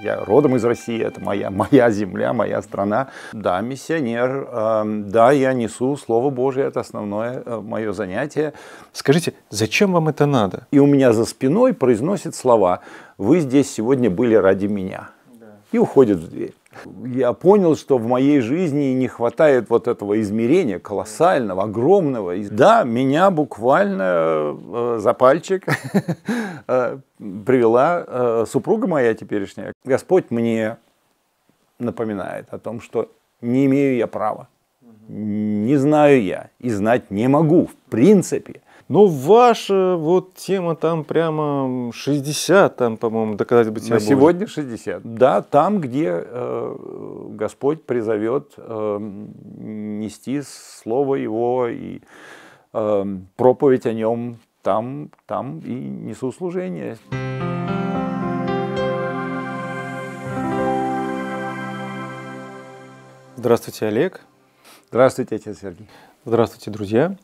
я родом из России, это моя, моя земля, моя страна. Да, миссионер, эм, да, я несу Слово Божие, это основное э, мое занятие. Скажите, зачем вам это надо? И у меня за спиной произносит слова «Вы здесь сегодня были ради меня» да. и уходят в дверь. Я понял, что в моей жизни не хватает вот этого измерения колоссального, огромного. Да, меня буквально э, за пальчик э, привела э, супруга моя теперешняя. Господь мне напоминает о том, что не имею я права, не знаю я и знать не могу в принципе – но ну, ваша вот тема там прямо 60, там, по-моему, доказательства бытия На Божия. сегодня 60. Да, там, где э, Господь призовет э, эм, нести слово Его и э, проповедь о Нем, там, там и несу служение. Здравствуйте, Олег. Здравствуйте, отец Сергей. Здравствуйте, друзья.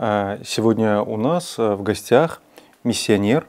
А, сегодня у нас э, в гостях миссионер,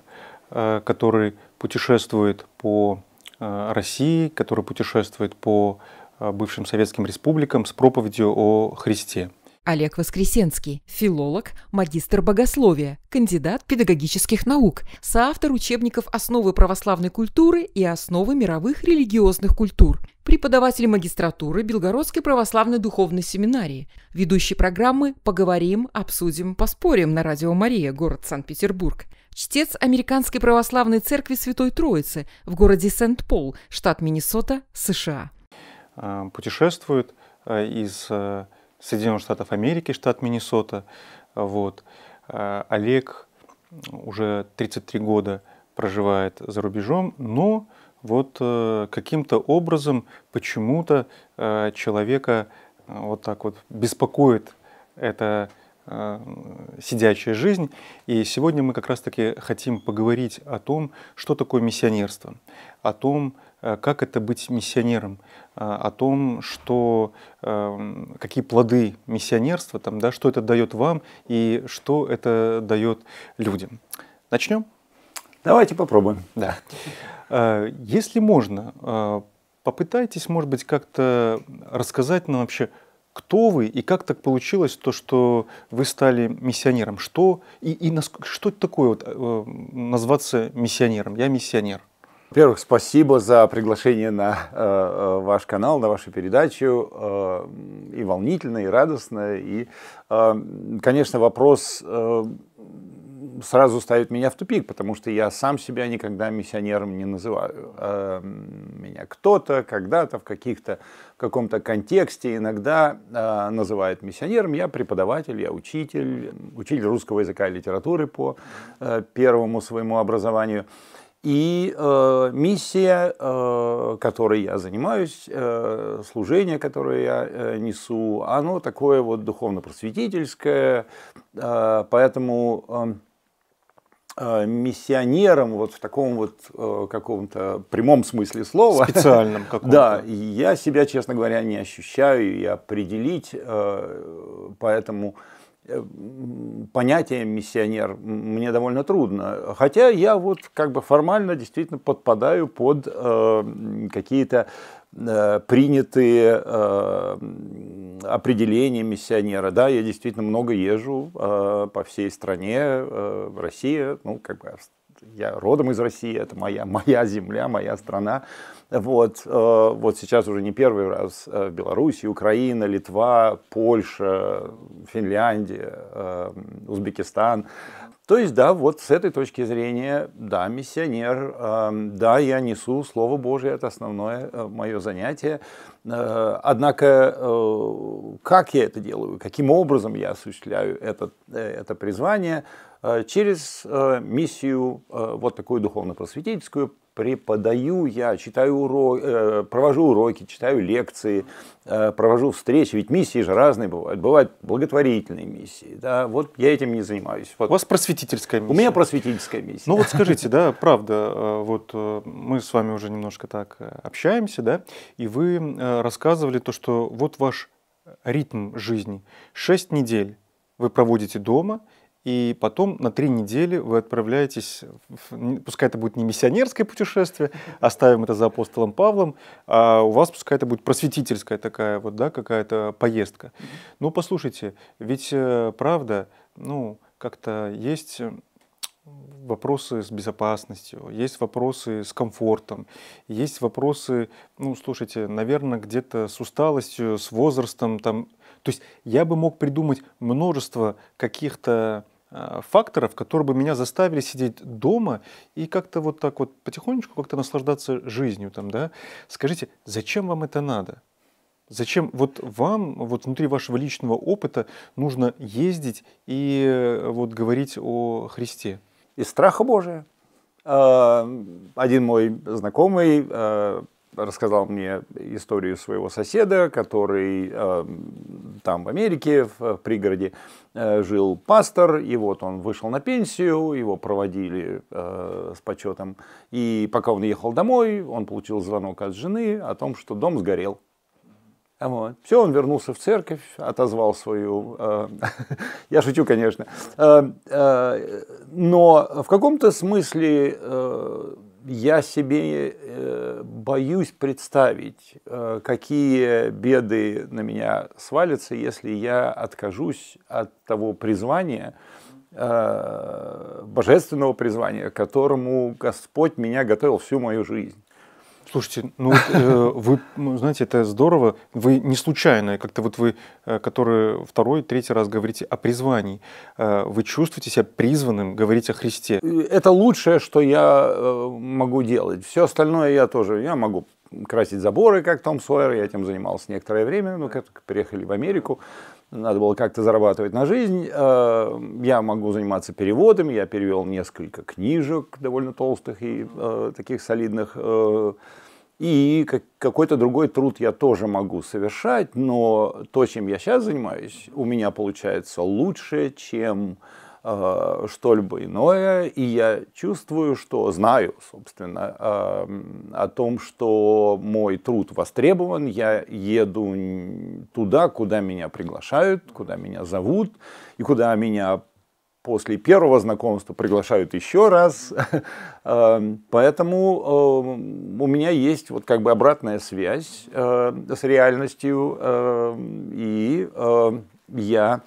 э, который путешествует по э, России, который путешествует по бывшим советским республикам с проповедью о Христе. Олег Воскресенский, филолог, магистр богословия, кандидат педагогических наук, соавтор учебников «Основы православной культуры» и «Основы мировых религиозных культур», преподаватель магистратуры Белгородской православной духовной семинарии, ведущий программы «Поговорим, обсудим, поспорим» на радио «Мария», город Санкт-Петербург, чтец Американской православной церкви Святой Троицы в городе Сент-Пол, штат Миннесота, США. А, путешествует а, из э, Соединенных Штатов Америки, штат Миннесота. Вот. А Олег уже 33 года проживает за рубежом, но вот э, каким-то образом почему-то э, человека э, вот так вот беспокоит эта сидячая жизнь. И сегодня мы как раз-таки хотим поговорить о том, что такое миссионерство, о том, Э, как это быть миссионером, э, о том, что, э, какие плоды миссионерства, там, да, что это дает вам и что это дает людям. Начнем? Давайте попробуем. Да. Если можно, попытайтесь, может быть, как-то рассказать нам вообще, кто вы и как так получилось, то, что вы стали миссионером? Что, и, и что это такое вот, назваться миссионером? Я миссионер. Во-первых, спасибо за приглашение на э, э, ваш канал, на вашу передачу. Э, и волнительно, и радостно. И, э, конечно, вопрос э, сразу ставит меня в тупик, потому что я сам себя никогда миссионером не называю. Э, меня кто-то когда-то в, каких-то, в каком-то контексте иногда э, называет миссионером. Я преподаватель, я учитель, учитель русского языка и литературы по э, первому своему образованию. И э, миссия, э, которой я занимаюсь, э, служение, которое я э, несу, оно такое вот духовно-просветительское, э, поэтому эм, э, миссионером вот в таком вот э, каком-то прямом смысле слова. Специальном каком-то. Да, я себя, честно говоря, не ощущаю и определить, э, поэтому понятие миссионер мне довольно трудно. Хотя я вот как бы формально действительно подпадаю под э, какие-то э, принятые э, определения миссионера. Да, я действительно много езжу э, по всей стране, э, Россия, ну как бы я родом из России, это моя, моя земля, моя страна. Э, вот, э, вот сейчас уже не первый раз э, в Беларуси, Украина, Литва, Польша, Финляндия, эм, Узбекистан. То есть, да, вот с этой точки зрения, да, миссионер, эм, да, я несу Слово Божие, это основное э, мое занятие. Однако, как я это делаю, каким образом я осуществляю это, это призвание, через миссию вот такую духовно-просветительскую, преподаю я, читаю уроки, э, провожу уроки, читаю лекции, э, провожу встречи. Ведь миссии же разные бывают. Бывают благотворительные миссии. Да? Вот я этим не занимаюсь. Вот. У вас просветительская миссия. У меня просветительская миссия. Ну вот скажите, да, правда, э, вот мы с вами уже немножко так общаемся, да, и вы рассказывали то, что вот ваш ритм жизни. Шесть недель вы проводите дома – и потом на три недели вы отправляетесь, в, пускай это будет не миссионерское путешествие, оставим это за апостолом Павлом, а у вас пускай это будет просветительская такая вот, да, какая-то поездка. Ну, послушайте, ведь э, правда, ну, как-то есть э, вопросы с безопасностью, есть вопросы с комфортом, есть вопросы, ну, слушайте, наверное, где-то с усталостью, с возрастом, там, то есть я бы мог придумать множество каких-то а, факторов, которые бы меня заставили сидеть дома и как-то вот так вот потихонечку как-то наслаждаться жизнью там, да. Скажите, зачем вам это надо? Зачем вот вам, вот внутри вашего личного опыта нужно ездить и э, вот говорить о Христе? Из страха Божия. А, один мой знакомый а, рассказал мне историю своего соседа, который э, там в Америке, в, пригороде, э, жил пастор, и вот он вышел на пенсию, его проводили э, с почетом, и пока он ехал домой, он получил звонок от жены о том, что дом сгорел. Вот. Все, он вернулся в церковь, отозвал свою... Э, я шучу, конечно. Э, э, но в каком-то смысле... Э, я себе э, боюсь представить, э, какие беды на меня свалятся, если я откажусь от того призвания, э, божественного призвания, к которому Господь меня готовил всю мою жизнь. Слушайте, ну э, вы ну, знаете, это здорово. Вы не случайно, как-то вот вы, э, который второй, третий раз говорите о призвании. Э, вы чувствуете себя призванным говорить о Христе? Это лучшее, что я могу делать. Все остальное я тоже, я могу красить заборы, как Том Сойер, я этим занимался некоторое время, ну, как переехали в Америку, надо было как-то зарабатывать на жизнь. Я могу заниматься переводами, я перевел несколько книжек довольно толстых и таких солидных и какой-то другой труд я тоже могу совершать, но то, чем я сейчас занимаюсь, у меня получается лучше, чем э, что-либо иное. И я чувствую, что знаю, собственно, э, о том, что мой труд востребован. Я еду туда, куда меня приглашают, куда меня зовут и куда меня после первого знакомства приглашают еще раз. Эм, поэтому эм, у меня есть вот как бы обратная связь э, с реальностью, эм, и я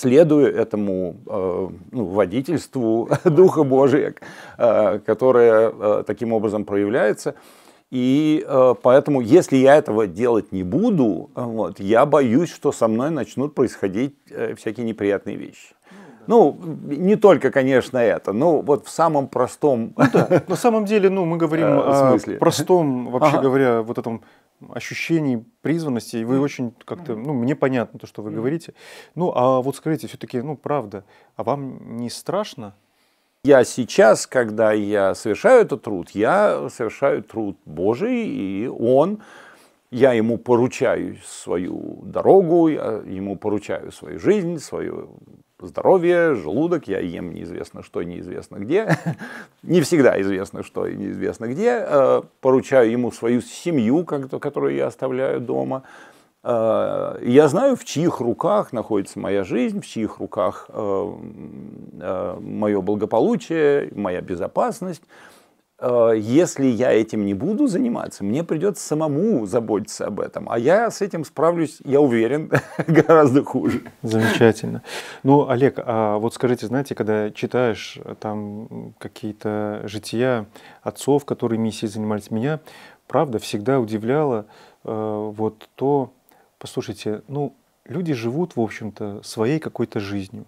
следую этому э, ну, водительству Духа Божия, э, которое таким образом проявляется. И э, поэтому, если я этого делать не буду, вот, я боюсь, что со мной начнут происходить э, всякие неприятные вещи. Ну, не только, конечно, это. Ну, вот в самом простом... Ну да. На самом деле, ну, мы говорим э, о простом, вообще говоря, вот этом ощущении призванности, и вы очень как-то, ну, мне понятно то, что вы говорите. Ну, а вот скажите, все-таки, ну, правда, а вам не страшно? Я сейчас, когда я совершаю этот труд, я совершаю труд Божий, и он я ему поручаю свою дорогу, я ему поручаю свою жизнь, свою здоровье, желудок, я ем неизвестно что, неизвестно где, не всегда известно что и неизвестно где, э, поручаю ему свою семью, которую я оставляю дома. Э, я знаю, в чьих руках находится моя жизнь, в чьих руках э, мое благополучие, моя безопасность. Э, если я этим не буду заниматься, мне придется самому заботиться об этом. А я с этим справлюсь, я уверен, гораздо хуже. Замечательно. Ну, Олег, а вот скажите, знаете, когда читаешь э, там какие-то жития отцов, которые миссией занимались, меня, правда, всегда удивляло э, вот то, послушайте, ну, люди живут, в общем-то, своей какой-то жизнью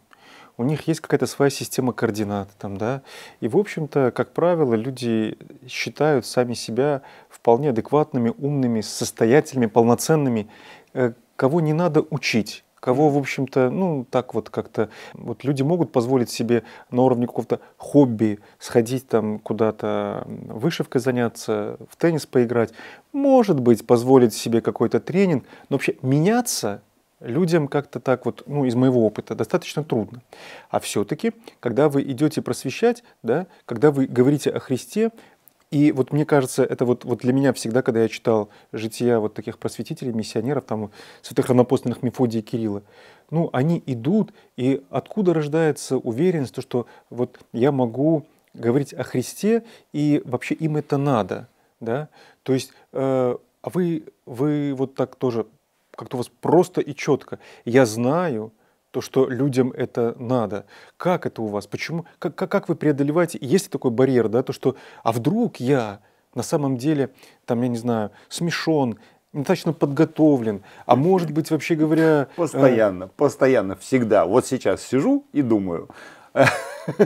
у них есть какая-то своя система координат там, да, и, в общем-то, как правило, люди считают сами себя вполне адекватными, умными, состоятельными, полноценными, э, кого не надо учить кого, в общем-то, ну, так вот как-то, вот люди могут позволить себе на уровне какого-то хобби сходить там куда-то вышивкой заняться, в теннис поиграть, может быть, позволить себе какой-то тренинг, но вообще меняться людям как-то так вот, ну, из моего опыта, достаточно трудно. А все-таки, когда вы идете просвещать, да, когда вы говорите о Христе, и вот мне кажется, это вот, вот для меня всегда, когда я читал жития вот таких просветителей, миссионеров, там, святых равнопостных Мефодия и Кирилла, ну, они идут, и откуда рождается уверенность, то, что вот я могу говорить о Христе, и вообще им это надо, да? То есть, э, а вы, вы вот так тоже как-то у вас просто и четко. Я знаю, то, что людям это надо. Как это у вас? Почему? Как, как, как вы преодолеваете? Есть ли такой барьер, да, то, что, а вдруг я на самом деле, там, я не знаю, смешон, недостаточно подготовлен, а может быть, вообще говоря... Э, постоянно, э... постоянно, всегда. Вот сейчас сижу и думаю.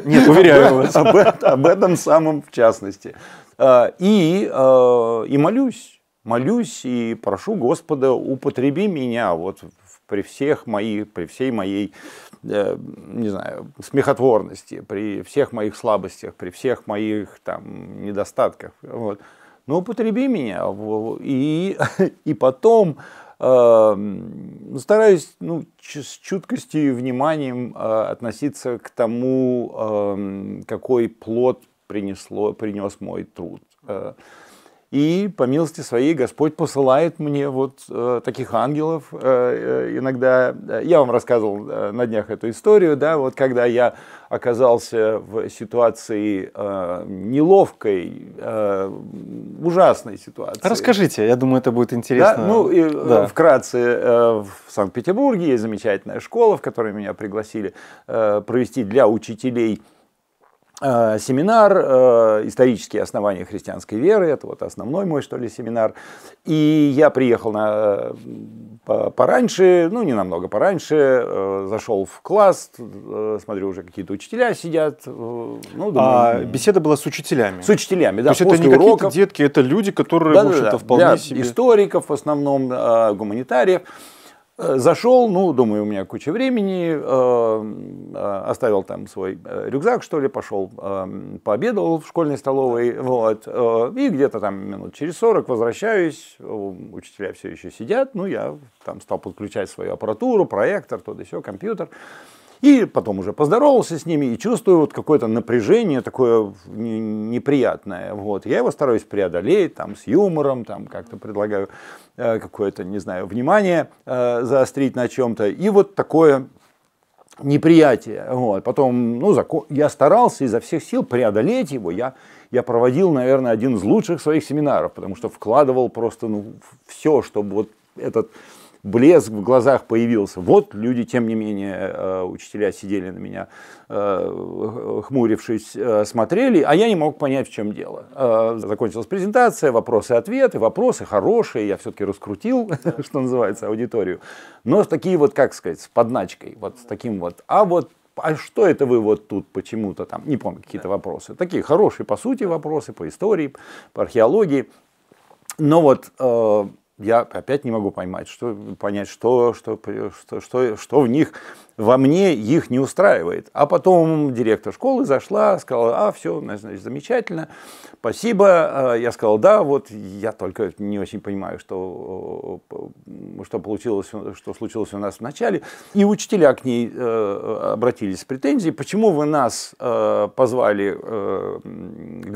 Нет, уверяю вас. Об, об этом самом в частности. А, и, э, и молюсь молюсь и прошу Господа, употреби меня вот при всех моих, при всей моей, э, не знаю, смехотворности, при всех моих слабостях, при всех моих там недостатках. Вот. Но употреби меня. И, и потом э, стараюсь ну, с чуткостью и вниманием э, относиться к тому, э, какой плод принесло, принес мой труд. Э, и по милости своей Господь посылает мне вот э, таких ангелов э, э иногда. Я вам рассказывал э, на днях эту историю, да, вот когда я оказался в ситуации э, неловкой, э, ужасной ситуации. Расскажите, я думаю, это будет интересно. Да? Ну, и, э, да. вкратце, э, в Санкт-Петербурге есть замечательная школа, в которой меня пригласили э, провести для учителей Э, семинар э, «Исторические основания христианской веры». Это вот основной мой, что ли, семинар. И я приехал на, э, пораньше, ну, не намного пораньше, зашел в класс, смотрю, уже какие-то учителя сидят. Ну, а думаю, а беседа была с учителями? С учителями, да. То есть это не какие-то детки, это люди, которые, да, в общем-то, да, вполне для себе... историков в основном, гуманитариев. Э, зашел, ну, думаю, у меня куча времени, э, э оставил там свой э, рюкзак, что ли, пошел, э, пообедал в школьной столовой, вот, э, и где-то там минут через 40 возвращаюсь, учителя все еще сидят, ну, я там стал подключать свою аппаратуру, проектор, то да все, компьютер, компьютер, и потом уже поздоровался с ними и чувствую вот какое-то напряжение такое неприятное. Вот. Я его стараюсь преодолеть там, с юмором, там как-то предлагаю э, какое-то, не знаю, внимание э, заострить на чем-то. И вот такое неприятие. Вот. Потом, ну, закон... я старался изо всех сил преодолеть его. Я, я проводил, наверное, один из лучших своих семинаров, потому что вкладывал просто ну, все, чтобы вот этот блеск в глазах появился. Вот люди, тем не менее, э, учителя сидели на меня, э, хмурившись, э, смотрели, а я не мог понять, в чем дело. Закончилась презентация, вопросы-ответы, вопросы хорошие, я все-таки раскрутил, что называется, аудиторию. Но такие вот, как сказать, с подначкой, вот с таким вот, а вот а что это вы вот тут почему-то там, не помню, какие-то вопросы. Такие хорошие, по сути, вопросы по истории, по археологии. Но вот я опять не могу поймать, что, понять, что, что, что, что, что в них, во мне их не устраивает. А потом директор школы зашла, сказала, а, все, значит, замечательно, спасибо. А я сказал, да, вот я только не очень понимаю, что, э, что, получилось, что случилось у нас в начале. И учителя к ней э, обратились с претензией, почему вы нас э, позвали к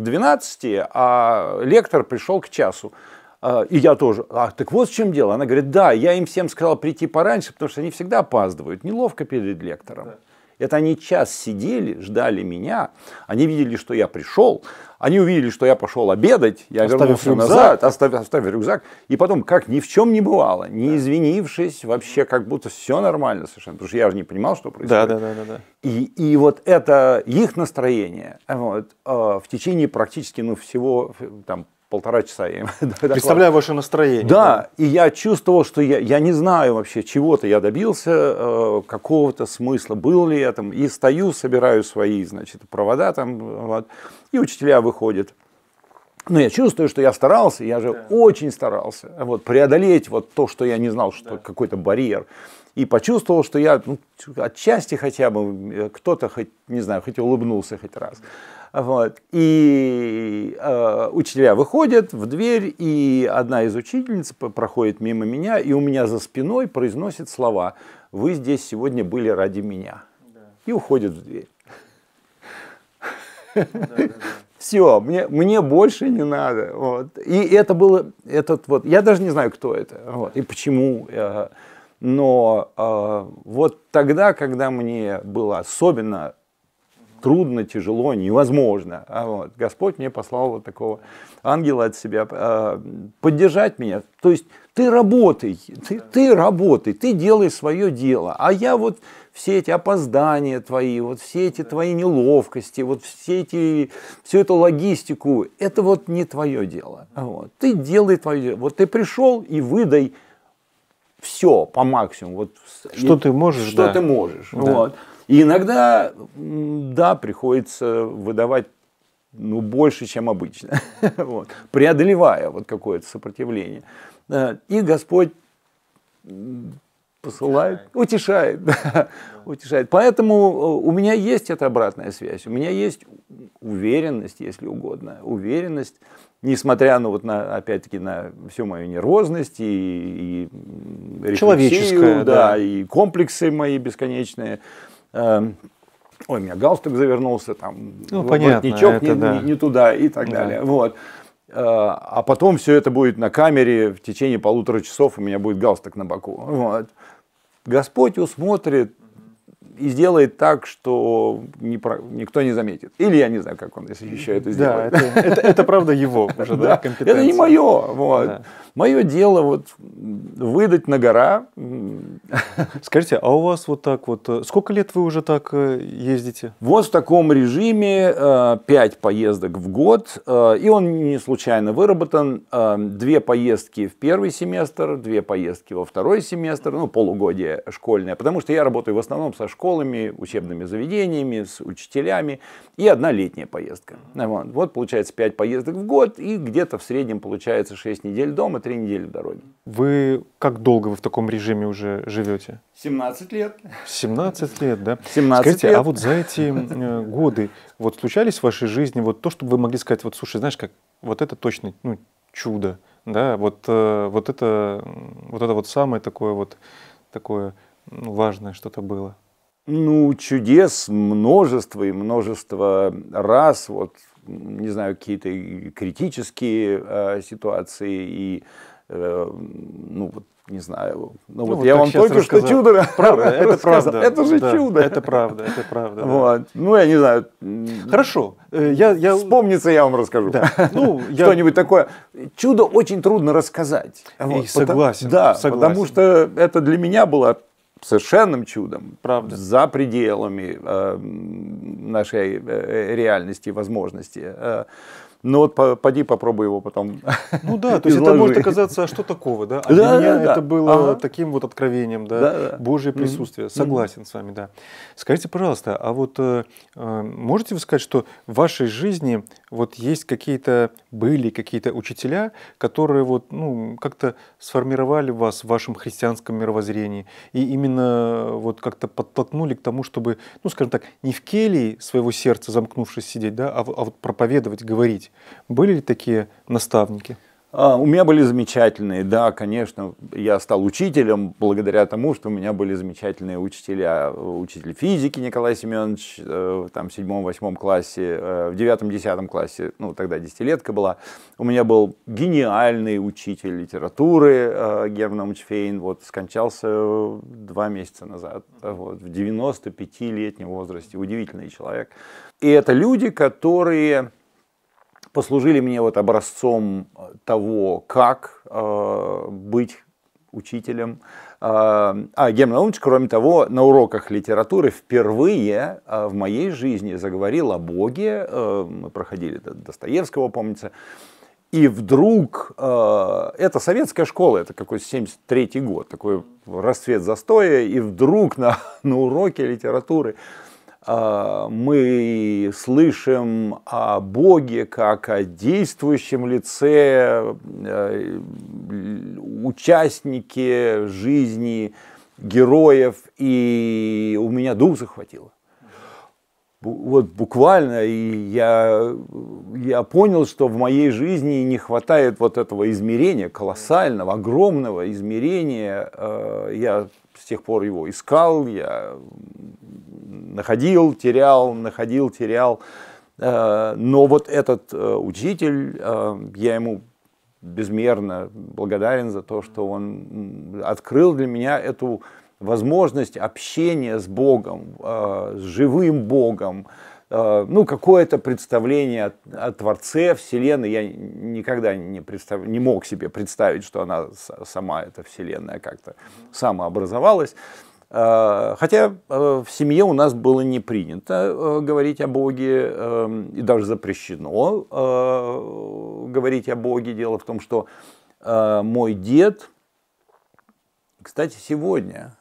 12, а лектор пришел к часу. А, и я тоже. А, так вот в чем дело. Она говорит, да, я им всем сказал прийти пораньше, потому что они всегда опаздывают. Неловко перед лектором. Это они час сидели, ждали меня. Они видели, что я пришел. Они увидели, что я пошел обедать. Я оставив вернулся рюкзак. назад, оставив, оставив рюкзак. И потом, как ни в чем не бывало, не да. извинившись, вообще как будто все нормально совершенно. Потому что я же не понимал, что происходит. Да, да, да. да, да. И, и вот это их настроение вот, а, в течение практически ну, всего там, полтора часа Представляю ваше настроение. Да, да, и я чувствовал, что я, я не знаю вообще, чего-то я добился, э, какого-то смысла, был ли я там. И стою, собираю свои, значит, провода там, вот, и учителя выходят. Но я чувствую, что я старался, я же да. очень старался вот, преодолеть вот то, что я не знал, что да. какой-то барьер. И почувствовал, что я ну, отчасти хотя бы, э, кто-то, хоть, не знаю, хоть улыбнулся хоть раз. Да вот. И э, учителя выходят в дверь, и одна из учительниц проходит мимо меня, и у меня за спиной произносит слова «Вы здесь сегодня были ради меня». Да. И уходит в дверь. Все, мне, больше не надо. И это было, этот вот, я даже не знаю, кто это и почему. Э, но э, вот тогда, когда мне было особенно трудно, тяжело, невозможно. А вот, Господь мне послал вот такого ангела от себя э, поддержать меня. То есть ты работай, ты, ты работай, ты делай свое дело. А я вот все эти опоздания твои, вот все эти твои неловкости, вот все эти, всю эту логистику, это вот не твое дело. А вот. Ты делай твое дело. Вот ты пришел и выдай все по максимуму. Вот, что и, ты можешь, Что да. ты можешь. Да. Вот. И иногда, да, приходится выдавать ну, больше, чем обычно, вот, преодолевая вот какое-то сопротивление. Э, и Господь посылает, утешает, утешает. Поэтому э, у меня есть эта обратная связь, у меня есть уверенность, если угодно, уверенность, несмотря ну, вот на, опять-таки, на всю мою нервозность и, и человеческую, да, да, и комплексы мои бесконечные, Эм, ой, у меня галстук завернулся, там, ну, воротничок не, да. не, не туда и так да. далее. Вот. Э, а потом все это будет на камере в течение полутора часов, у меня будет галстук на боку. Вот. Господь усмотрит и сделает так, что не про... никто не заметит. Или я не знаю, как он, если еще это сделает. Да, это, это, это правда его уже, да, компетенция. Это не мое. Вот. Да. Мое дело вот выдать на гора. Скажите, а у вас вот так вот, э, сколько лет вы уже так э, ездите? Вот в таком режиме 5 э, поездок в год, и он не случайно выработан. Эм, две поездки в первый семестр, две поездки во второй семестр, ну, полугодие школьное, потому что я работаю в основном со школой, школами, учебными заведениями, с учителями и одна летняя поездка. Вот, вот получается 5 поездок в год и где-то в среднем получается 6 недель дома, 3 недели в дороге. Вы как долго вы в таком режиме уже живете? 17 лет. 17 лет, да? 17 Скажите, лет. а вот за эти э, годы вот случались в вашей жизни вот то, чтобы вы могли сказать, вот слушай, знаешь, как вот это точно ну, чудо, да, вот, э, вот это вот это вот самое такое вот такое важное что-то было. Ну, чудес множество и множество раз. Вот, не знаю, какие-то критические э, ситуации и, э, ну, вот, не знаю. Ну, ну вот, вот я вам только рассказал. что чудо правда, это правда. Это же да, чудо. Это правда, это правда. Да. Вот. Ну, я не знаю. Хорошо. Э, я, я... Вспомнится, я вам расскажу. Да. Ну, я... Что-нибудь такое. Чудо очень трудно рассказать. И вот, согласен. да, согласен. потому что это для меня было совершенным чудом, Правда. за пределами э, нашей э, э, реальности и возможности. Э, ну вот поди попробуй его потом. Ну да, то есть это может оказаться, а что такого, да? А для меня это было таким вот откровением, да, Божье присутствие. Согласен с вами, да. Скажите, пожалуйста, а вот э, э, можете вы сказать, что в вашей жизни вот есть какие-то, были какие-то учителя, которые вот, ну, как-то сформировали вас в вашем христианском мировоззрении и именно э, вот как-то подтолкнули к тому, чтобы, ну, скажем так, не в келии своего сердца замкнувшись сидеть, да, а, а вот проповедовать, говорить быть. Были ли такие наставники? А, у меня были замечательные, да, конечно, я стал учителем благодаря тому, что у меня были замечательные учителя. Учитель физики Николай Семенович, э, там в седьмом-восьмом классе, э, в девятом-десятом классе, ну тогда десятилетка была. У меня был гениальный учитель литературы э, Герман Мучфейн. вот скончался два месяца назад, вот, в 95-летнем возрасте, удивительный человек. И это люди, которые послужили мне вот образцом э, того, как э, быть учителем. Э, а Герман Леонидович, кроме того, на уроках литературы впервые э, в моей жизни заговорил о Боге. Мы проходили до Достоевского, помнится. И вдруг, э, это советская школа, это какой-то 73-й год, такой расцвет застоя, и вдруг на, на уроке литературы Э, мы слышим о Боге как о действующем лице, э, участнике жизни героев, и у меня дух захватило вот буквально, и я, я понял, что в моей жизни не хватает вот этого измерения, колоссального, огромного измерения. Э, я с тех пор его искал, я находил, терял, находил, терял. Э, но вот этот э, учитель, я ему безмерно благодарен за то, что он открыл для меня эту возможность общения с Богом, э, с живым Богом, э, ну, какое-то представление о, Творце Вселенной. Я никогда не, представ... не мог себе представить, что она сама, эта Вселенная, как-то самообразовалась. Э, хотя в семье у нас было не принято говорить о Боге, эм, и даже запрещено говорить о Боге. Дело в том, что мой дед, кстати, сегодня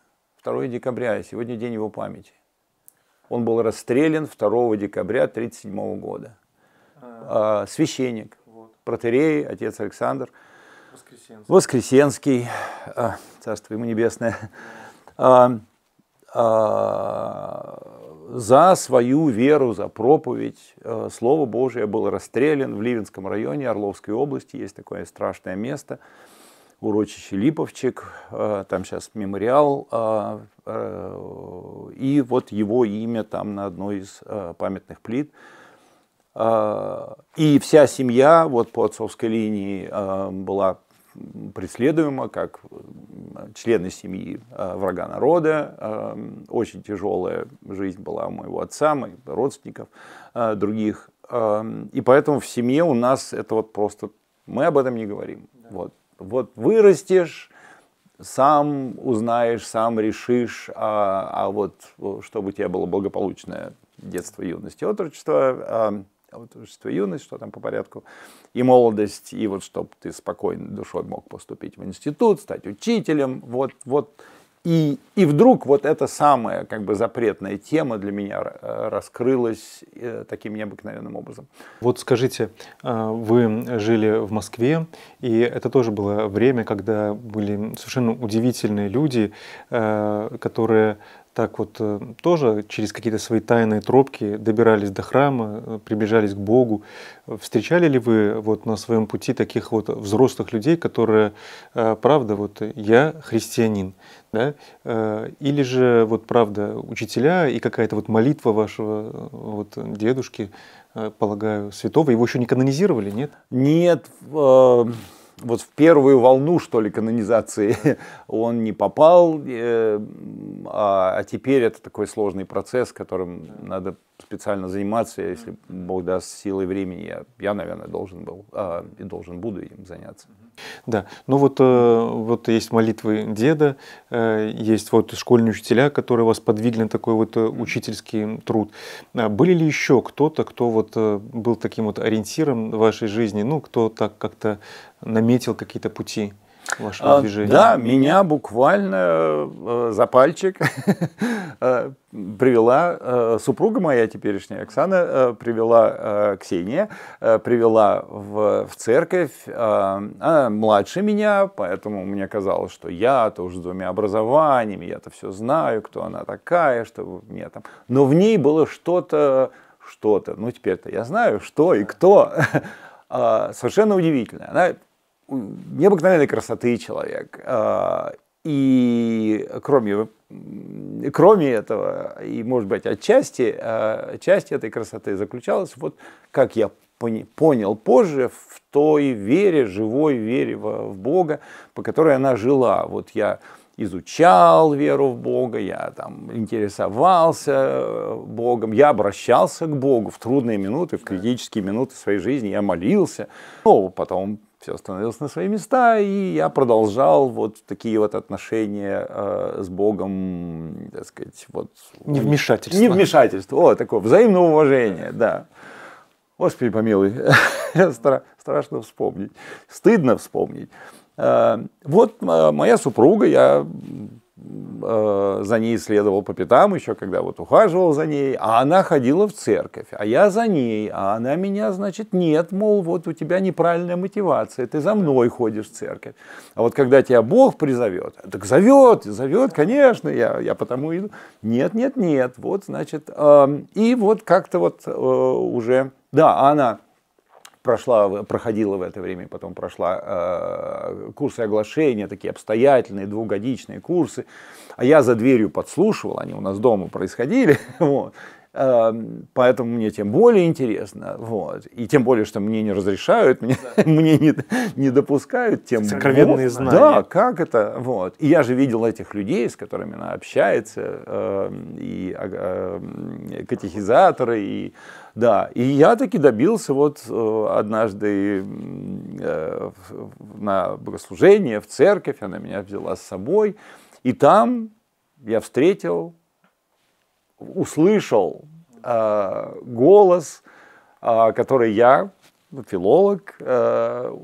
2 декабря, сегодня день его памяти. Он был расстрелян 2 декабря 1937 года. А. а, Священник, вот. протерей, отец Александр. Воскресенский. Воскресенский, а, царство ему небесное. А, а, за свою веру, за проповедь Слово Божие был расстрелян в Ливенском районе Орловской области. Есть такое страшное место – урочище Липовчик, а, там сейчас мемориал, а, а, и вот его имя там на одной из памятных плит. И вся семья вот по отцовской линии была преследуема как члены семьи врага народа. Очень тяжелая жизнь была у моего отца, моих родственников, других. И поэтому в семье у нас это вот просто мы об этом не говорим. Да. Вот. Вот вырастешь, сам узнаешь, сам решишь, а, а вот чтобы у тебя было благополучное детство, юность и отрочество, а, отрочество, юность, что там по порядку, и молодость, и вот чтобы ты спокойно душой мог поступить в институт, стать учителем, вот, вот и, и вдруг вот эта самая как бы запретная тема для меня э, раскрылась э, таким необыкновенным образом. Вот скажите, э, вы жили в Москве, и это тоже было время, когда были совершенно удивительные люди, которые так вот э, тоже через какие-то свои тайные тропки добирались до храма, э, приближались к Богу. Встречали ли вы вот на своем пути таких вот взрослых людей, которые, э, правда, вот я христианин, да? или же вот правда учителя и какая-то вот молитва вашего вот дедушки, полагаю, святого, его еще не канонизировали, нет? Нет, э вот в первую волну, что ли, канонизации он не попал, э, а, а, теперь это такой сложный процесс, которым надо специально заниматься, если Бог даст силы времени, я, я наверное, должен был, а, и должен буду им заняться. Да, ну вот, э, вот есть молитвы деда, э, есть вот школьные учителя, которые вас подвигли на такой вот э, учительский труд. А были ли еще кто-то, кто вот был таким вот ориентиром в вашей жизни, ну, кто так как-то наметил какие-то пути? вашего а, движения? Да, меня буквально э, за пальчик э, привела э, супруга моя теперешняя, Оксана, привела Ксения, привела в, в церковь. она младше меня, поэтому мне казалось, что я-то уже с двумя образованиями, я-то все знаю, кто она такая, что мне там. Но в ней было что-то, что-то. Ну, теперь-то я знаю, что и кто. А, совершенно удивительно. Она необыкновенной красоты человек. А, и кроме, кроме этого, и, может быть, отчасти, а, часть этой красоты заключалась, вот как я понял позже, в той вере, живой вере в Бога, по которой она жила. Вот я изучал веру в Бога, я там интересовался э, Богом, я обращался к Богу в трудные минуты, в критические минуты своей жизни, я молился. Но ну, потом все становилось на свои места, и я продолжал вот такие вот отношения э, с Богом, так сказать, вот... не вмешательство, не вмешательство, о, такое, взаимное уважение, да. Господи помилуй, страшно вспомнить, стыдно вспомнить. Э, вот э, моя супруга, я Э, за ней следовал по пятам еще, когда вот ухаживал за ней, а она ходила в церковь, а я за ней, а она меня, значит, нет, мол, вот у тебя неправильная мотивация, ты за мной ходишь в церковь. А вот когда тебя Бог призовет, так зовет, зовет, конечно, я, я потому иду. Нет, нет, нет, вот, значит, э, и вот как-то вот э, уже, да, а она прошла, проходила в это время, потом прошла э, курсы оглашения, такие обстоятельные, двухгодичные курсы. А я за дверью подслушивал, они у нас дома происходили. Вот. Э, поэтому мне тем более интересно, вот. и тем более, что мне не разрешают, мне, да. мне не, не допускают, тем Сокровенные вот, знания. Да, как это, вот. И я же видел этих людей, с которыми она общается, э, и э, катехизаторы, и да, и я таки добился вот э, однажды э, на богослужение в церковь, она меня взяла с собой, и там я встретил, услышал э, голос, который я, филолог,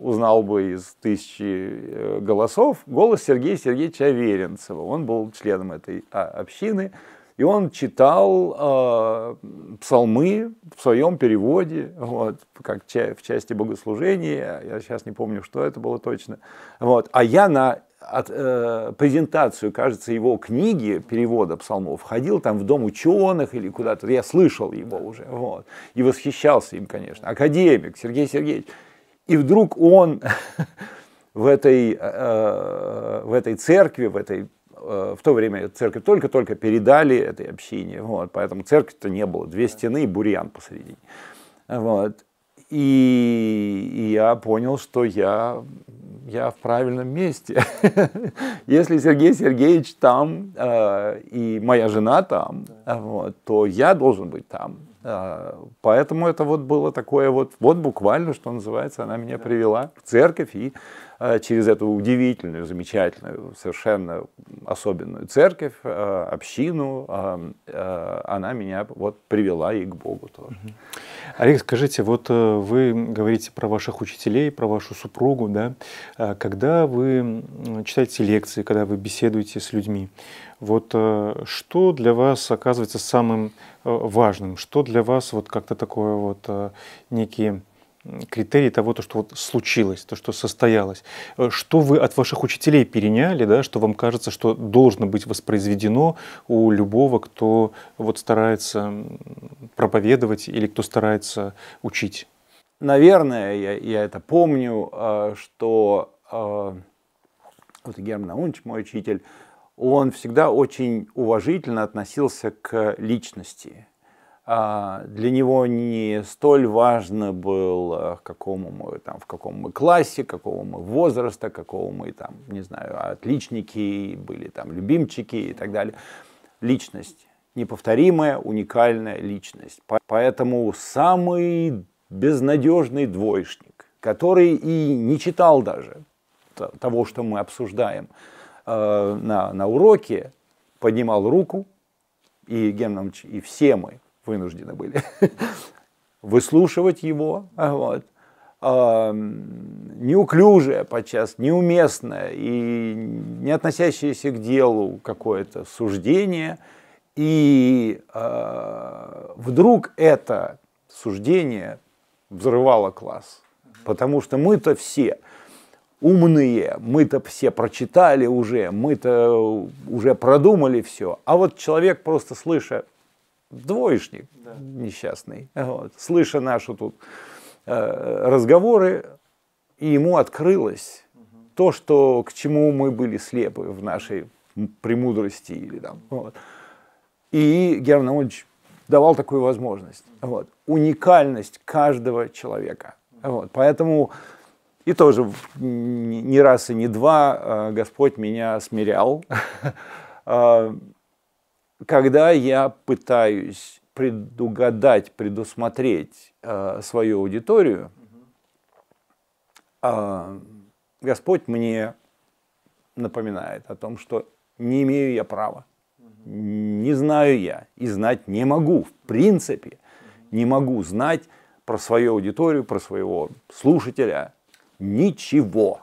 узнал бы из тысячи голосов, голос Сергея Сергеевича Веренцева, Он был членом этой а, общины, и он читал э, псалмы в своем переводе, вот, как в части богослужения, я сейчас не помню, что это было точно. Вот. А я на от, э, презентацию, кажется, его книги перевода псалмов ходил там в дом ученых или куда-то, я слышал его уже, вот, и восхищался им, конечно, академик Сергей Сергеевич. И вдруг он в этой, э, э, в этой церкви, в этой Э, в то время церковь только-только передали этой общине, вот, поэтому церкви-то не было, две стены и бурьян посередине. Вот. И, и я понял, что я, я в правильном месте. Если Сергей Сергеевич там, э, и моя жена там, вот, то я должен быть там. Э, поэтому это вот было такое вот, вот буквально, что называется, она меня привела в церковь и Э, через эту удивительную, замечательную, совершенно особенную церковь, э, общину, э, она меня вот привела и к Богу тоже. Олег, скажите, вот вы говорите про ваших учителей, про вашу супругу, да, когда вы читаете лекции, когда вы беседуете с людьми, вот что для вас оказывается самым важным, что для вас вот как-то такое вот некие критерий того, то, что вот случилось, то, что состоялось. Э, что вы от ваших учителей переняли, да, что вам кажется, что должно быть воспроизведено у любого, кто вот старается проповедовать или кто старается учить? Наверное, я, я это помню, э, что э, вот Герман Наунович, мой учитель, он всегда очень уважительно относился к личности а, для него не столь важно было, какому мы, там, в каком мы классе, какого мы возраста, какого мы, там, не знаю, отличники, были там любимчики и так далее. Личность. Неповторимая, уникальная личность. Поэтому самый безнадежный двоечник, который и не читал даже того, что мы обсуждаем э, на, на уроке, поднимал руку, и Геном, и все мы – вынуждены были выслушивать его, вот, неуклюжее подчас, неуместное и не относящееся к делу какое-то суждение. И э, вдруг это суждение взрывало класс. Потому что мы-то все умные, мы-то все прочитали уже, мы-то уже продумали все. А вот человек, просто слышит двоечник да. несчастный, вот, слыша наши тут э, разговоры, и ему открылось угу. то, что, к чему мы были слепы в нашей премудрости или там. Вот. И Герман Наумович давал такую возможность. Вот. Уникальность каждого человека. Вот. Поэтому и тоже не раз и не два э, Господь меня смирял э, когда я пытаюсь предугадать, предусмотреть э, свою аудиторию, э, Господь мне напоминает о том, что не имею я права, не знаю я и знать не могу, в принципе, не могу знать про свою аудиторию, про своего слушателя ничего.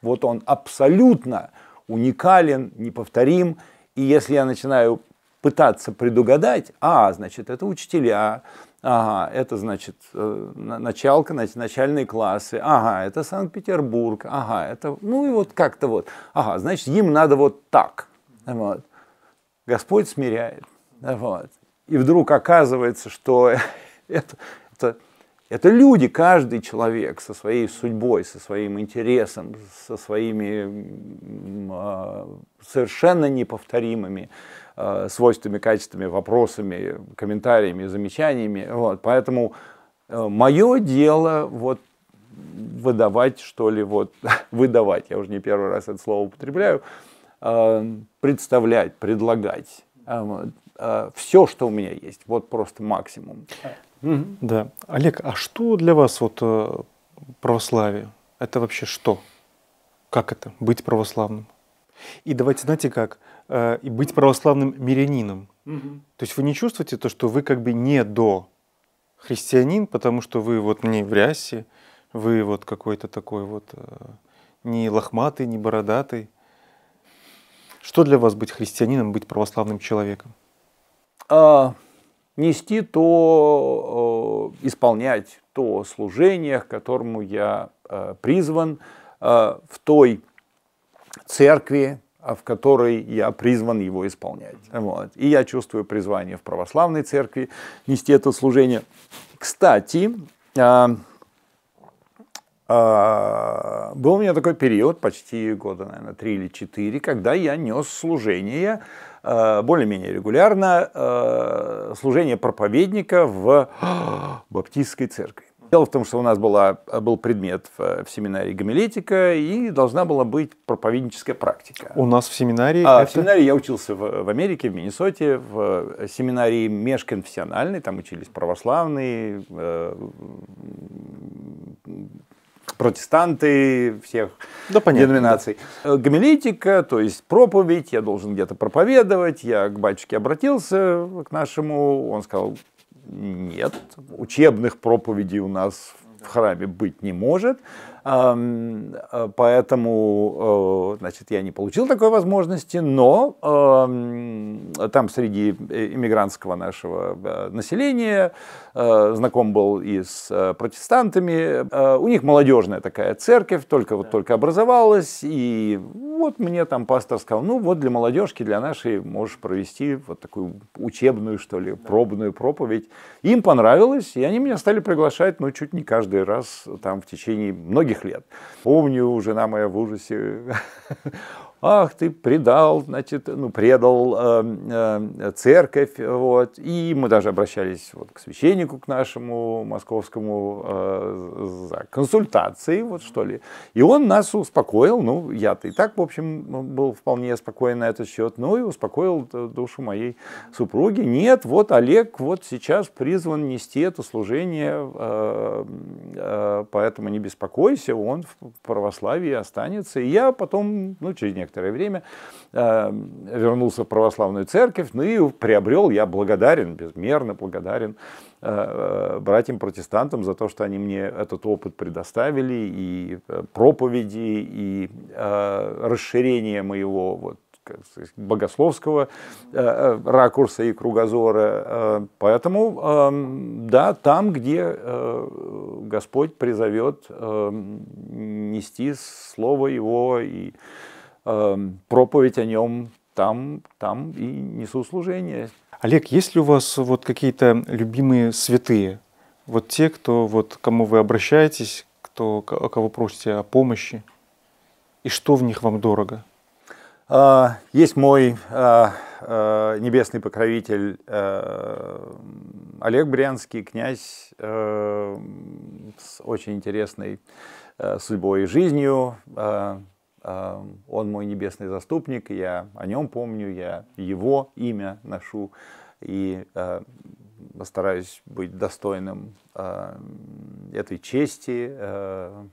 Вот он абсолютно уникален, неповторим, и если я начинаю пытаться предугадать, а, значит, это учителя, ага, это, значит, э, началка, значит, начальные классы, ага, это Санкт-Петербург, ага, это, ну и вот как-то вот, ага, значит, им надо вот так, вот. Господь смиряет, вот. И вдруг оказывается, что это, это, это люди, каждый человек со своей судьбой, со своим интересом, со своими а, совершенно неповторимыми Э, свойствами, качествами, вопросами, комментариями, замечаниями. Вот. Поэтому э, мое дело вот выдавать, что ли, вот, выдавать, я уже не первый раз это слово употребляю, э, представлять, предлагать все, что у меня есть, вот просто максимум. Да. Олег, а что для вас вот православие? Это вообще что? Как это? Быть православным? И давайте, знаете как, э, и быть православным мирянином. Угу. То есть вы не чувствуете то, что вы как бы не до христианин, потому что вы вот не в рясе, вы вот какой-то такой вот э, не лохматый, не бородатый. Что для вас быть христианином, быть православным человеком? А, нести то, э, исполнять то служение, к которому я э, призван э, в той церкви, а в которой я призван его исполнять. Вот. И я чувствую призвание в православной церкви нести это служение. Кстати, а, а, был у меня такой период, почти года, наверное, три или четыре, когда я нес служение более-менее регулярно, а, служение проповедника в баптистской церкви. Дело в том, что у нас была, э, был предмет в, э, в семинарии гомилетика и должна была быть проповедническая практика. У нас в семинарии? А, это... В семинарии я учился в, в Америке, в Миннесоте, в э, семинарии межконфессиональной, там учились православные, э, протестанты всех да, понятно, деноминаций. Да. Гомилетика, то есть проповедь, я должен где-то проповедовать. Я к батюшке обратился, к нашему, он сказал, нет, учебных проповедей у нас в храме быть не может, Э, поэтому, э, значит, я не получил такой возможности, но там среди э, иммигрантского нашего населения знаком был и с протестантами. У них молодежная такая церковь, только вот только образовалась, и вот мне там пастор сказал, ну вот для молодежки, для нашей можешь провести вот такую учебную, что ли, пробную проповедь. Им понравилось, и они меня стали приглашать, ну, чуть не каждый раз там в течение многих многих лет. Помню, жена моя в ужасе ах, ты предал, значит, ну, предал э, э, церковь, вот. И мы даже обращались вот к священнику, к нашему московскому э, за консультацией, вот что ли. И он нас успокоил, ну, я-то и так, в общем, был вполне спокоен на этот счет, ну, и успокоил душу моей супруги. Нет, вот Олег вот сейчас призван нести это служение, э, э, поэтому не беспокойся, он в православии останется. И я потом, ну, через некоторое некоторое время, э, вернулся в православную церковь, ну и приобрел, я благодарен, безмерно благодарен э, э, братьям-протестантам за то, что они мне этот опыт предоставили, и проповеди, и расширение моего вот, богословского э, ракурса и кругозора. Поэтому, э, да, там, где э, Господь призовет эм, нести слово Его и Эм, проповедь о нем там, там и несу служение. Олег, есть ли у вас вот какие-то любимые святые? Вот те, кто, вот, кому вы обращаетесь, кто, кого просите о помощи? И что в них вам дорого? А, есть мой а, а, небесный покровитель э, Олег Брянский, князь э, с очень интересной э, судьбой и жизнью, Эм, он мой небесный заступник, я о нем помню, я его имя ношу и э, стараюсь быть достойным э, этой чести, э,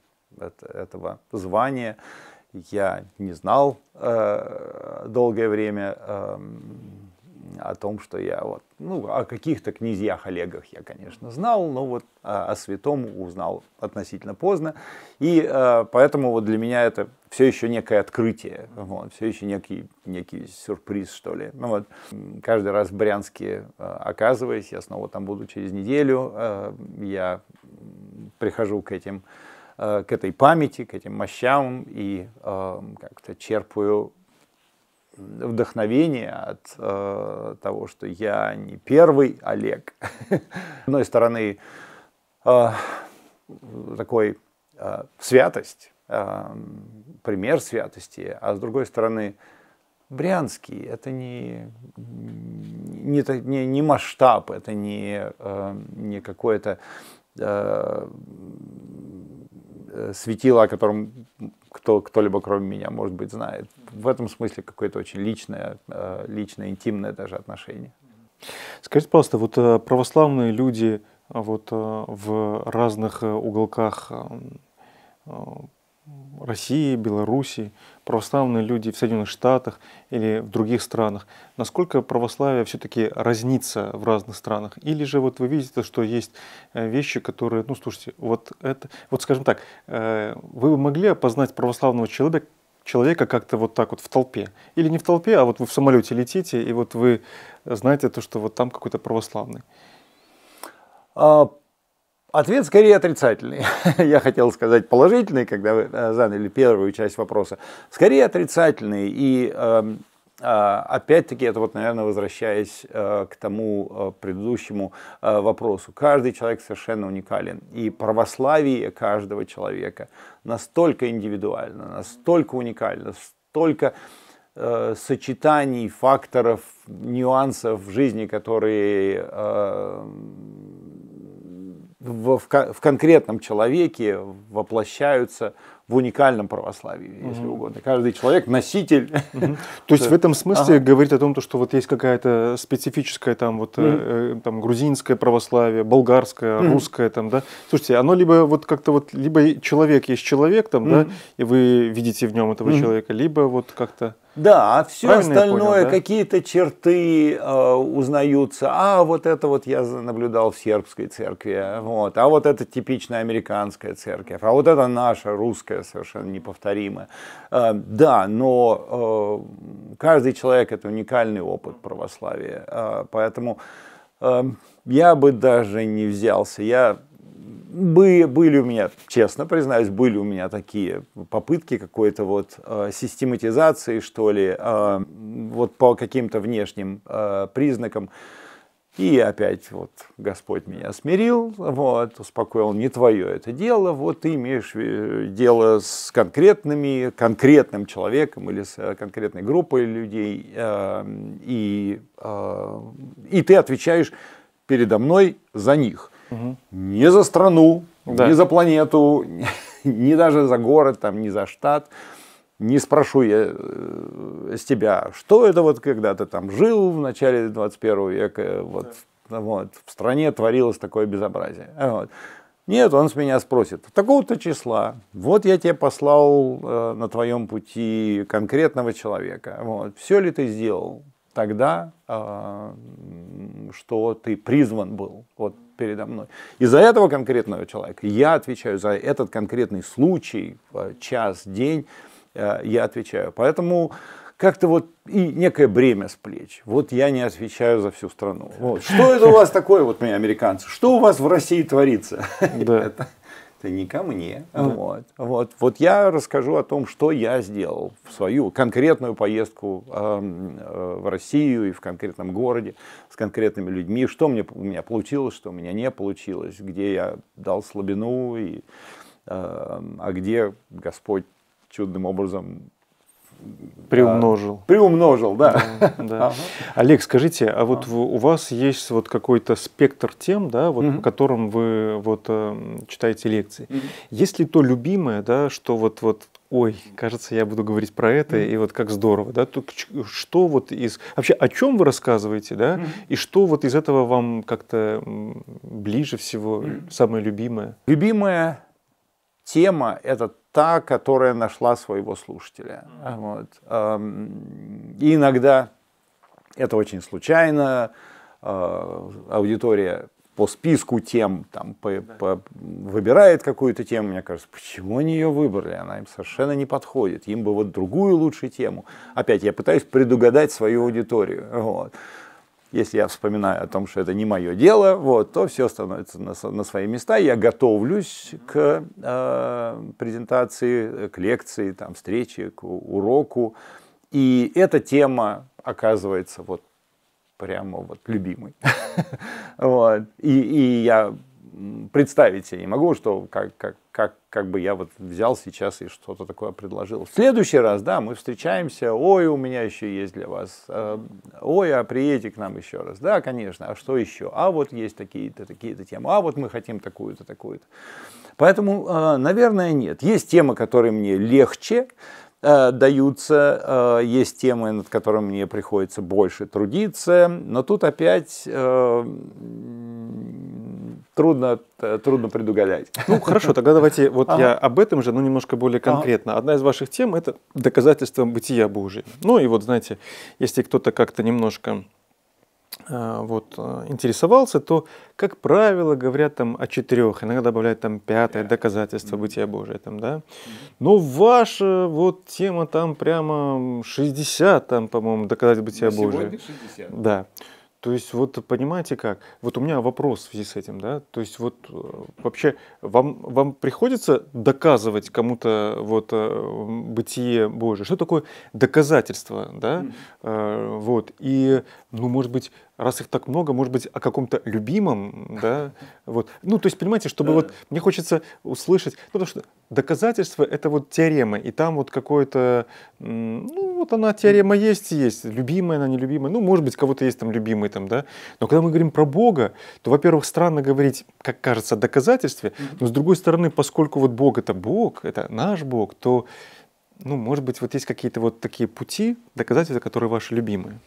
этого звания. Я не знал долгое время эм, о том, что я вот, ну, о каких-то князьях Олегах я, конечно, знал, но вот о, о святом узнал относительно поздно. И э, поэтому вот для меня это все еще некое открытие, вот, все еще некий, некий сюрприз, что ли. Ну, вот, каждый раз в Брянске э, оказываясь, я снова там буду через неделю, э, я прихожу к этим э, к этой памяти, к этим мощам и э, как-то черпаю вдохновение от э, того, что я не первый Олег. С одной стороны, э, такой э, святость, э, пример святости, а с другой стороны, Брянский – это не, не, не, не масштаб, это не, э, не какое-то э, Э, светило, о котором кто, кто-либо кроме меня, может быть, знает. В этом смысле какое-то очень личное, э, личное, интимное даже отношение. Скажите, пожалуйста, вот э, православные люди вот в разных уголках России, Белоруссии, православные люди в Соединенных Штатах или в других странах, насколько православие все-таки разнится в разных странах? Или же вот вы видите, что есть э, вещи, которые, ну слушайте, вот это, вот скажем так, э, вы могли опознать православного человека, человека как-то вот так вот в толпе. Или не в толпе, а вот вы в самолете летите, и вот вы знаете то, что вот там какой-то православный. А, Ответ скорее отрицательный. Я хотел сказать положительный, когда вы э, заняли первую часть вопроса. Скорее отрицательный. И эм, а, опять-таки это вот, наверное, возвращаясь э, к тому э, предыдущему вопросу. Каждый человек совершенно уникален. И православие каждого человека настолько индивидуально, настолько уникально, столько сочетаний, факторов, нюансов в жизни, которые в, в, в конкретном человеке воплощаются в уникальном православии, угу. если угодно. Каждый человек носитель. Угу. То есть в этом смысле ага. говорить о том, что вот есть какая-то специфическая там вот угу. э, там грузинское православие, болгарское, угу. русское там, да. Слушайте, оно либо вот как-то вот либо человек есть человек там, угу. да, и вы видите в нем этого угу. человека, либо вот как-то да, а все Правильно остальное, понял, да? какие-то черты э, узнаются. А вот это вот я наблюдал в сербской церкви, вот. а вот это типичная американская церковь, а вот это наша русская совершенно неповторимая. Э, да, но э, каждый человек это уникальный опыт православия, э, поэтому э, я бы даже не взялся. Я были, были у меня, честно признаюсь, были у меня такие попытки какой-то вот э, систематизации, что ли, э, вот по каким-то внешним э, признакам. И опять вот Господь меня смирил, вот, успокоил, не твое это дело, вот ты имеешь дело с конкретными, конкретным человеком или с конкретной группой людей, и, и ты отвечаешь передо мной за них – угу. ни за страну, да. ни за планету, не даже за город, там, не за штат. Не спрошу я э, с тебя, что это вот когда ты там жил в начале 21 века, вот, да. вот в стране творилось такое безобразие. Вот. Нет, он с меня спросит, такого-то числа, вот я тебе послал э, на твоем пути конкретного человека, вот, все ли ты сделал тогда, э, что ты призван был, вот передо мной. И за этого конкретного человека я отвечаю, за этот конкретный случай, э, час, день э, я отвечаю. Поэтому как-то вот и некое бремя с плеч. Вот я не отвечаю за всю страну. Вот. Что это у вас такое, вот меня американцы? Что у вас в России творится? Да. это не ко мне. Да. Ну. Вот, вот, вот я расскажу о том, что я сделал в свою конкретную поездку эм, э, в Россию и в конкретном городе с конкретными людьми, что мне, у меня получилось, что у меня не получилось, где я дал слабину, и, э, а где Господь чудным образом Приумножил. А, приумножил, да. да, Ага. Олег, скажите, а вот ага. у вас есть вот какой-то спектр тем, да, вот угу. по которым вы вот э, читаете лекции. Угу. Есть ли то любимое, да, что вот вот ой, кажется, я буду говорить про это, mm и вот как здорово, да, то, что вот из, вообще, о чем вы рассказываете, да, mm и что вот из этого вам как-то ближе всего, mm самое любимое? Любимое тема это та, которая нашла своего слушателя. Вот. И иногда это очень случайно, а, аудитория по списку тем там, по, по, выбирает какую-то тему, мне кажется, почему они ее выбрали, она им совершенно не подходит, им бы вот другую лучшую тему. Опять я пытаюсь предугадать свою аудиторию. Вот. Если я вспоминаю о том, что это не мое дело, вот, то все становится на, на свои места. Я готовлюсь к э, презентации, к лекции, там, встрече, к уроку. И эта тема оказывается вот прямо вот любимой. вот. И, и я представить себе не могу, что как, как, как, как бы я вот взял сейчас и что-то такое предложил. В следующий раз, да, мы встречаемся, ой, у меня еще есть для вас, э, ой, а приедете к нам еще раз, да, конечно, а что еще, а вот есть такие-то, такие-то темы, а вот мы хотим такую-то, такую-то. Поэтому, э, наверное, нет. Есть темы, которые мне легче, э, даются, есть темы, над которыми мне приходится больше трудиться, но тут опять трудно, э, трудно предугадать. Ну хорошо, тогда давайте вот ага. я об этом же, но немножко более конкретно. Ага. Одна из ваших тем – это доказательство бытия Божьего Ну и вот, знаете, если кто-то как-то немножко э, вот, э, интересовался, то, как правило, говорят там о четырех, иногда добавляют там пятое доказательство бытия Божия. Там, да? Но ваша вот тема там прямо 60, там, по-моему, доказательство бытия Божия. Сегодня 60. Да. То есть вот понимаете как? Вот у меня вопрос в связи с этим, да? То есть вот э, вообще вам, вам приходится доказывать кому-то вот э, бытие Божие? Что такое доказательство, да? Mm. -hmm. Вот. И, ну, может быть, раз их так много, может быть, о каком-то любимом, да, вот. Ну, то есть, понимаете, чтобы да. вот мне хочется услышать, ну, потому что доказательство — это вот теорема, и там вот какое-то, ну, вот она, теорема есть и есть, любимая она, нелюбимая, ну, может быть, кого-то есть там любимый там, да, но когда мы говорим про Бога, то, во-первых, странно говорить, как кажется, о доказательстве, но, с другой стороны, поскольку вот Бог — это Бог, это наш Бог, то, ну, может быть, вот есть какие-то вот такие пути доказательства, которые ваши любимые.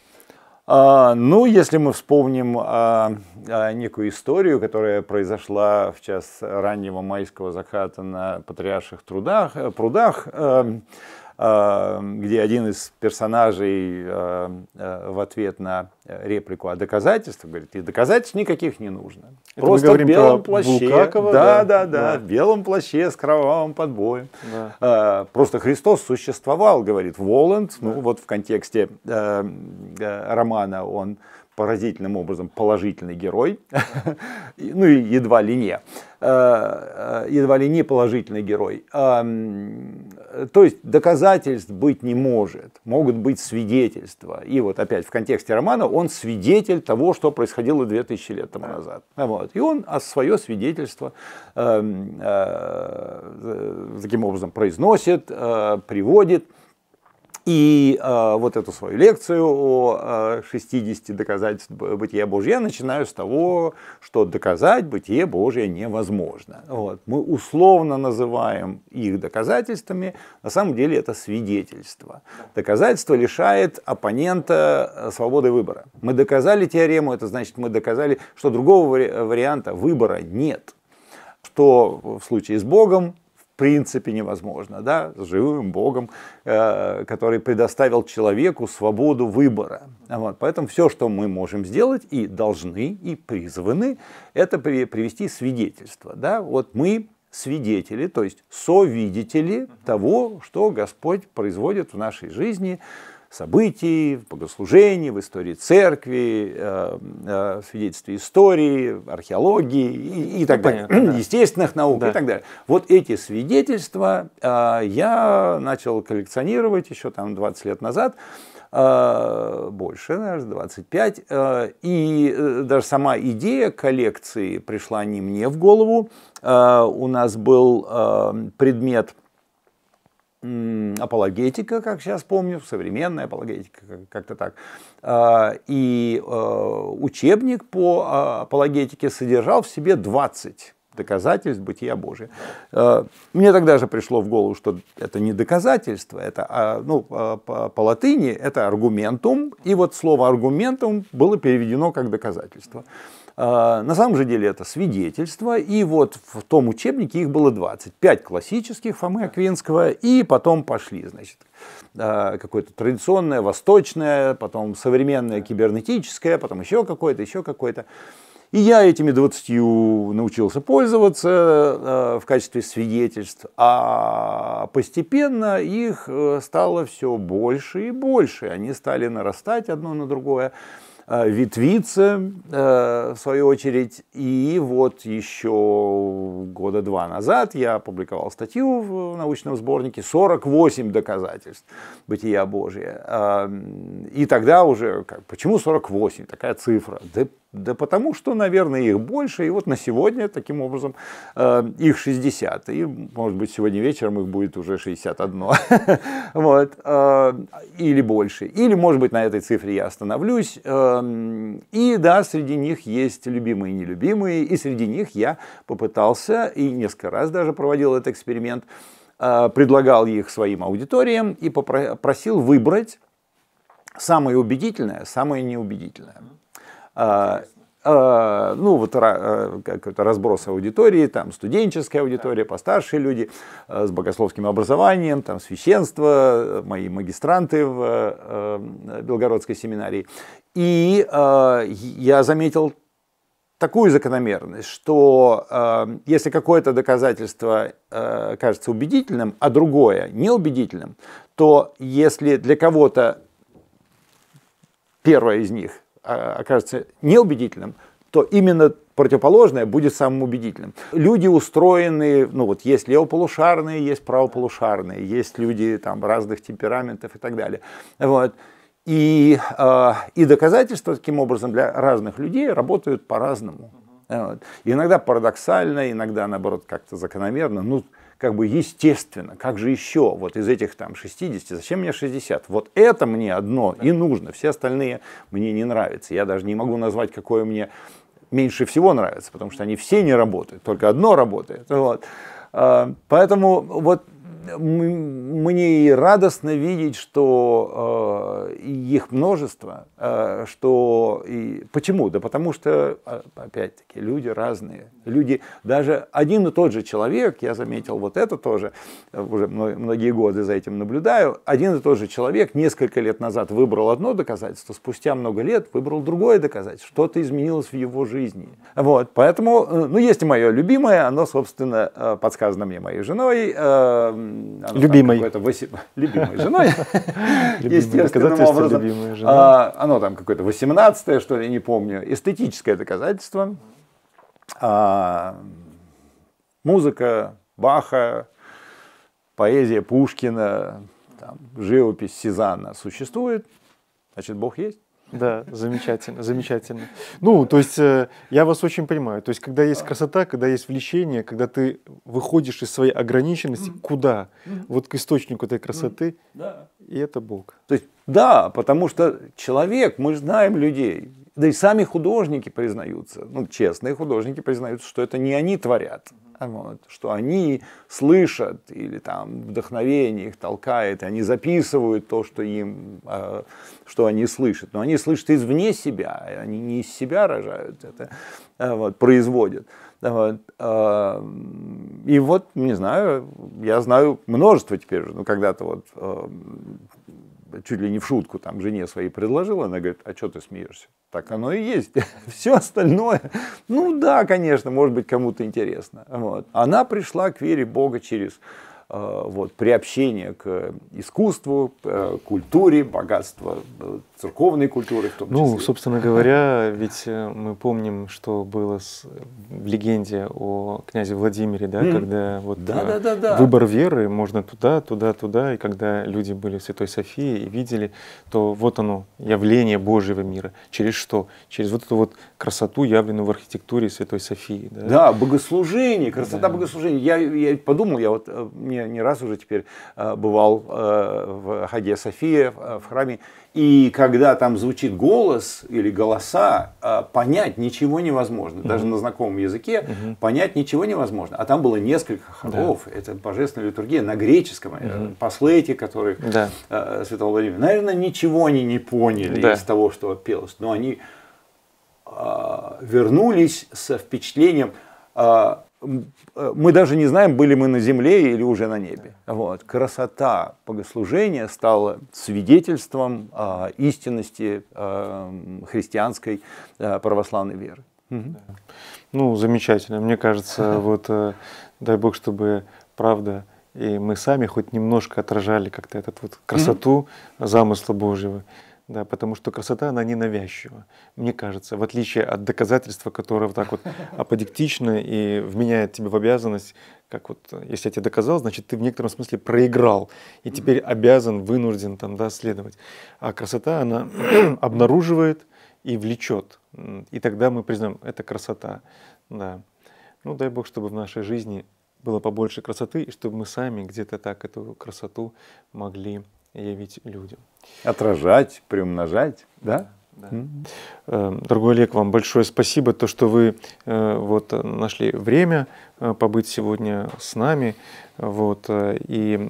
А, ну, если мы вспомним а, а, некую историю, которая произошла в час раннего майского заката на Патриарших трудах, э, прудах, эм, Эм, где один из персонажей э, э, в ответ на э, реплику о «А доказательствах говорит, и доказательств никаких не нужно. Это Просто в белом плаще. Букакова, да, да, да, да, в белом плаще с кровавым подбоем. Да. Просто Христос существовал, говорит Воланд. Ну, да. Ну вот в контексте романа он поразительным образом положительный герой, ну и едва ли не, э, э, едва ли не положительный герой. То есть доказательств быть не может, могут быть свидетельства. И вот опять в контексте романа он свидетель того, что происходило 2000 лет тому назад. Вот. И он свое свидетельство эм, э, таким образом произносит, приводит. И э, вот эту свою лекцию о э, 60 доказательств бытия Божья я начинаю с того, что доказать бытие Божье невозможно. Вот. Мы условно называем их доказательствами, на самом деле это свидетельство. Доказательство лишает оппонента э, свободы выбора. Мы доказали теорему, это значит мы доказали, что другого варианта выбора нет. Что в случае с Богом принципе невозможно, да, с живым Богом, э, который предоставил человеку свободу выбора. Вот. Поэтому все, что мы можем сделать и должны, и призваны, это привести свидетельство. Да? Вот мы свидетели, то есть совидетели того, что Господь производит в нашей жизни, событий, в богослужении, в истории церкви, э, э, в свидетельстве истории, археологии и, и так ну, далее, понятно, да. естественных наук да. и так далее. Вот эти свидетельства э, я начал коллекционировать еще там 20 лет назад больше, даже 25. И даже сама идея коллекции пришла не мне в голову. У нас был предмет апологетика, как сейчас помню, современная апологетика, как-то так. А, и э, учебник по а, апологетике содержал в себе 20 доказательств бытия Божия. Э, мне тогда же пришло в голову, что это не доказательство, это, а, ну, по латыни это аргументум, и вот слово аргументум было переведено как доказательство. А, на самом же деле это свидетельство, и вот в том учебнике их было 20. 5 классических Фомы Аквинского, и потом пошли, значит, а, какое-то традиционное, восточное, потом современное, кибернетическое, потом еще какое-то, еще какое-то. И я этими 20 научился пользоваться а, в качестве свидетельств, а постепенно их э, стало все больше и больше. Они стали нарастать одно на другое. Э, Витвице, э, в свою очередь. И вот еще года два назад я опубликовал статью в научном сборнике «48 доказательств бытия Божия». Эм, и тогда уже, как, почему 48? Такая цифра. Да да потому что, наверное, их больше. И вот на сегодня, таким образом, э, их 60. И, может быть, сегодня вечером их будет уже 61. вот. Э, или больше. Или, может быть, на этой цифре я остановлюсь. Эм, и да, среди них есть любимые и нелюбимые. И среди них я попытался, и несколько раз даже проводил этот эксперимент, э, предлагал их своим аудиториям и попросил выбрать самое убедительное, самое неубедительное. Интересно. А, а, ну, вот э, какой-то разброс аудитории, там студенческая аудитория, постаршие люди э, с богословским образованием, там священство, э, мои магистранты в Белгородской семинарии. И я заметил такую закономерность, что э, если какое-то доказательство э, кажется убедительным, а другое неубедительным, то если для кого-то первое из них а, окажется неубедительным, то именно противоположное будет самым убедительным. Люди устроены, ну вот есть левополушарные, есть правополушарные, есть люди там разных темпераментов и так далее. Вот. И, э, и доказательства таким образом для разных людей работают по-разному. Вот. Иногда парадоксально, иногда наоборот как-то закономерно. Ну, как бы естественно, как же еще, вот из этих там 60, зачем мне 60? Вот это мне одно и нужно, все остальные мне не нравятся. Я даже не могу назвать, какое мне меньше всего нравится, потому что они все не работают, только одно работает. Вот. А, поэтому вот мне радостно видеть, что э, их множество, э, что и почему? Да потому что э, опять-таки люди разные, люди даже один и тот же человек, я заметил вот это тоже уже многие годы за этим наблюдаю, один и тот же человек несколько лет назад выбрал одно доказательство, спустя много лет выбрал другое доказательство, что-то изменилось в его жизни. Вот, поэтому, э, ну есть и мое любимое, оно собственно э, подсказано мне моей женой. Э, она любимой. Какой-то 8... Любимой женой, естественным образом. А, оно там какое-то 18 что ли, не помню. Эстетическое доказательство. А, музыка Баха, поэзия Пушкина, там, живопись Сезанна существует, значит, Бог есть. Да, замечательно, замечательно. Ну, то есть э, я вас очень понимаю. То есть, когда есть красота, когда есть влечение, когда ты выходишь из своей ограниченности, куда? Вот к источнику этой красоты. Да. И это Бог. То есть, да, потому что человек, мы знаем людей, да и сами художники признаются, ну, честные художники признаются, что это не они творят, вот, что они слышат или там вдохновение их толкает, они записывают то, что им, э, что они слышат, но они слышат извне себя, они не из себя рожают это, э, вот, производят. Вот. Э, и вот, не знаю, я знаю множество теперь, ну, когда-то вот э, чуть ли не в шутку там жене своей предложила, она говорит, а что ты смеешься? Так оно и есть. Все остальное, ну да, конечно, может быть, кому-то интересно. Вот. Она пришла к вере Бога через Э, вот, приобщение к искусству, к э, культуре, богатство э, церковной культуры в том ну, числе. Ну, собственно говоря, ведь мы помним, что было с, в легенде о князе Владимире, да, mm. когда вот да, да, да, да. выбор веры, можно туда, туда, туда, и когда люди были в Святой Софии и видели, то вот оно, явление Божьего мира. Через что? Через вот эту вот красоту, явленную в архитектуре Святой Софии. Да, да богослужение, красота да. богослужения. Я, я подумал, я вот, мне не, раз уже теперь э, бывал э, в Хаге София, э, в храме. И когда там звучит голос или голоса, понять ничего невозможно. Угу. Даже на знакомом языке угу. понять ничего невозможно. А там было несколько хоров. Да. Это божественная литургия на греческом. Угу. Послы эти, которые да. Святого Владимира. Наверное, ничего они не поняли да. из того, что пелось. Но они вернулись со впечатлением, Э, мы даже не знаем, были мы на земле или уже на небе. Вот. Красота богослужения стала свидетельством э, истинности э, христианской э, православной веры. Угу. Ну, замечательно. Мне кажется, вот э, дай бог, чтобы правда и мы сами хоть немножко отражали как-то эту вот красоту замысла Божьего да, потому что красота, она не навязчива, мне кажется, в отличие от доказательства, которое вот так вот аподиктично и вменяет тебе в обязанность, как вот, э, если я тебе доказал, значит, ты в некотором смысле проиграл, и теперь обязан, вынужден там, да, следовать. А красота, она обнаруживает и влечет, и тогда мы признаем, это красота, да. Ну, дай Бог, чтобы в нашей жизни было побольше красоты, и чтобы мы сами где-то так эту красоту могли явить людям. Отражать, приумножать, да? Да. Mm-hmm. Дорогой Олег, вам большое спасибо, то, что вы э, вот, э, нашли время побыть сегодня с нами. Вот, и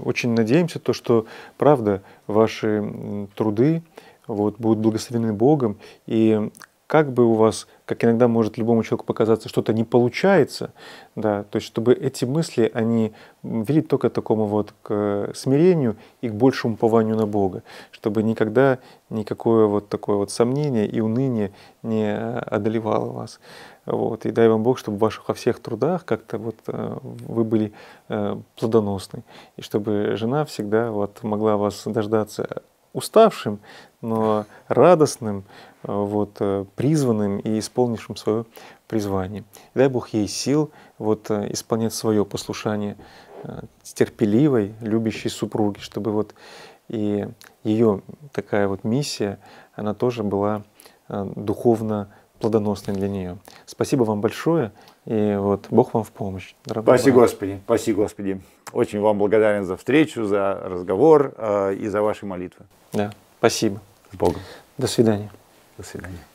очень надеемся, то, что, правда, ваши труды вот, будут благословены Богом, и как бы у вас, как иногда может любому человеку показаться, что-то не получается, да, то есть чтобы эти мысли, они вели только к такому вот к э, смирению и к большему упованию на Бога, чтобы никогда никакое вот такое вот сомнение и уныние не э, одолевало вас. Вот. И дай вам Бог, чтобы в ваших во всех трудах как-то вот э, вы были плодоносны, и чтобы жена всегда вот могла вас дождаться уставшим, но радостным, Э, вот, э, призванным и исполнившим свое призвание. Дай Бог ей сил вот, э, исполнять свое послушание терпеливой, любящей супруги, чтобы вот и ее такая вот миссия, она тоже была духовно плодоносной для нее. Спасибо вам большое, и вот Бог вам в помощь. Спаси брат. Господи, спаси Господи. Очень вам благодарен за встречу, за разговор э, и за ваши молитвы. Да, спасибо. С Богом. До свидания. Você Ocidente.